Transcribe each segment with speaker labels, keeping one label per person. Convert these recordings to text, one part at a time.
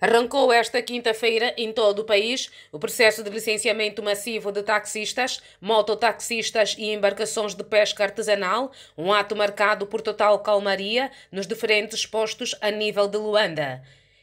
Speaker 1: Arrancou esta quinta-feira em todo o país o processo de licenciamento massivo de taxistas, mototaxistas e embarcações de pesca artesanal, um ato marcado por total calmaria nos diferentes postos a nível de Luanda.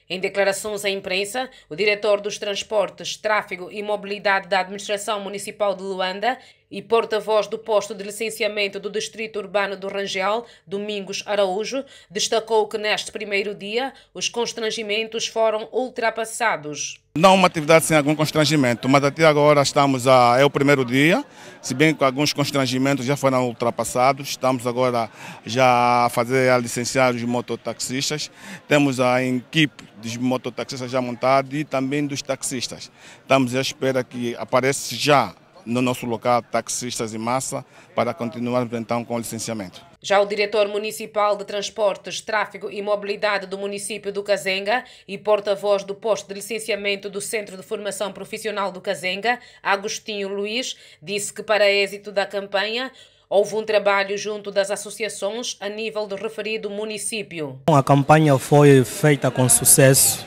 Speaker 1: Em declarações à imprensa, o diretor dos Transportes, Tráfego e Mobilidade da Administração Municipal de Luanda, e porta-voz do posto de licenciamento do Distrito Urbano do Rangel, Domingos Araújo, destacou que neste primeiro dia os constrangimentos foram ultrapassados.
Speaker 2: Não uma atividade sem algum constrangimento, mas até agora estamos a, é o primeiro dia, se bem que alguns constrangimentos já foram ultrapassados, estamos agora já a fazer a licenciar os mototaxistas, temos a equipe dos mototaxistas já montada e também dos taxistas. Estamos à espera que apareça já no nosso local taxistas em massa para continuarmos então com o licenciamento.
Speaker 1: Já o diretor municipal de Transportes, Tráfego e Mobilidade do município do Cazenga e porta-voz do posto de licenciamento do Centro de Formação Profissional do Cazenga, Agostinho Luiz, disse que para êxito da campanha houve um trabalho junto das associações a nível do referido município. A campanha foi feita com sucesso,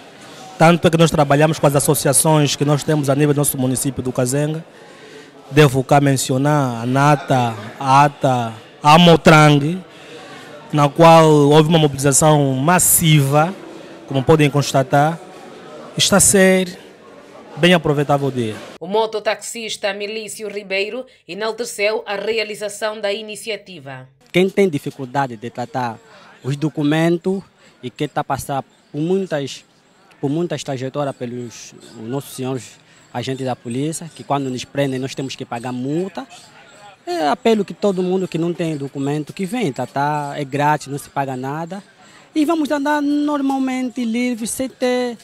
Speaker 1: tanto é que nós trabalhamos com as associações que nós temos a nível do nosso município do Cazenga devo cá mencionar a
Speaker 2: NATA,
Speaker 1: a ATA, a Motrang, na qual houve uma mobilização massiva, como podem constatar, está a ser
Speaker 2: bem aproveitável dia.
Speaker 1: O mototaxista Milício Ribeiro enalteceu a realização da iniciativa.
Speaker 2: Quem tem dificuldade de tratar os documentos e quem está a passar por muitas, por muitas trajetórias pelos nossos senhores agente da polícia, que quando nos prendem nós temos que pagar multa. É apelo que todo mundo que não tem documento que vem, tá, tá? É grátis, não se paga nada. E vamos andar normalmente livre sem ter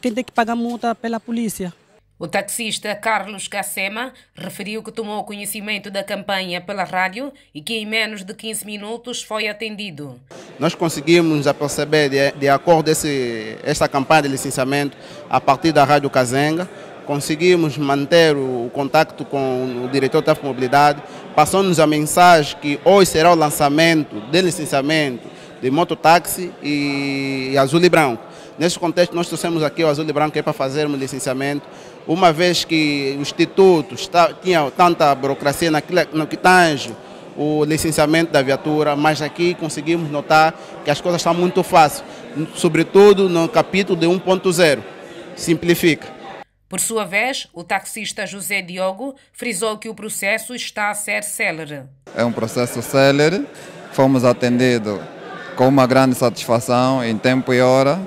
Speaker 2: quem tem que pagar multa pela polícia.
Speaker 1: O taxista Carlos Cacema referiu que tomou conhecimento da campanha pela rádio e que em menos de 15 minutos foi atendido.
Speaker 2: Nós conseguimos aperceber, de, de acordo com esta campanha de licenciamento, a partir da Rádio Cazenga, conseguimos manter o, contato contacto com o diretor da mobilidade, passou-nos a mensagem que hoje será o lançamento de licenciamento de mototáxi e, e azul e branco. Neste contexto, nós trouxemos aqui o azul e branco é para fazermos licenciamento, uma vez que o Instituto está, tinha tanta burocracia naquilo, no que tange o licenciamento da viatura, mas aqui conseguimos notar que as coisas estão muito fáceis, sobretudo no capítulo de 1.0, simplifica.
Speaker 1: Por sua vez, o taxista José Diogo frisou que o processo está a ser célere.
Speaker 2: É um processo célere, fomos atendidos com uma grande satisfação em tempo e hora.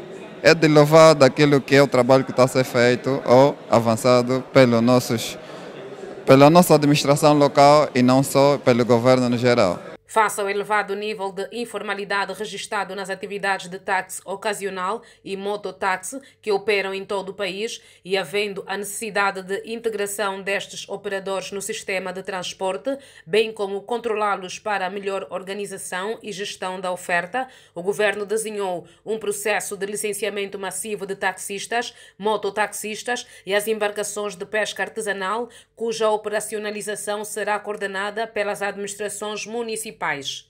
Speaker 2: É de louvar daquilo que é o trabalho que está a ser feito ou avançado pelos nossos, pela nossa administração local e não só pelo governo no geral.
Speaker 1: Face ao elevado nível de informalidade registrado nas atividades de táxi ocasional e mototáxi que operam em todo o país e havendo a necessidade de integração destes operadores no sistema de transporte, bem como controlá-los para a melhor organização e gestão da oferta, o governo desenhou um processo de licenciamento massivo de taxistas, mototaxistas e as embarcações de pesca artesanal, cuja operacionalização será coordenada pelas administrações municipais principais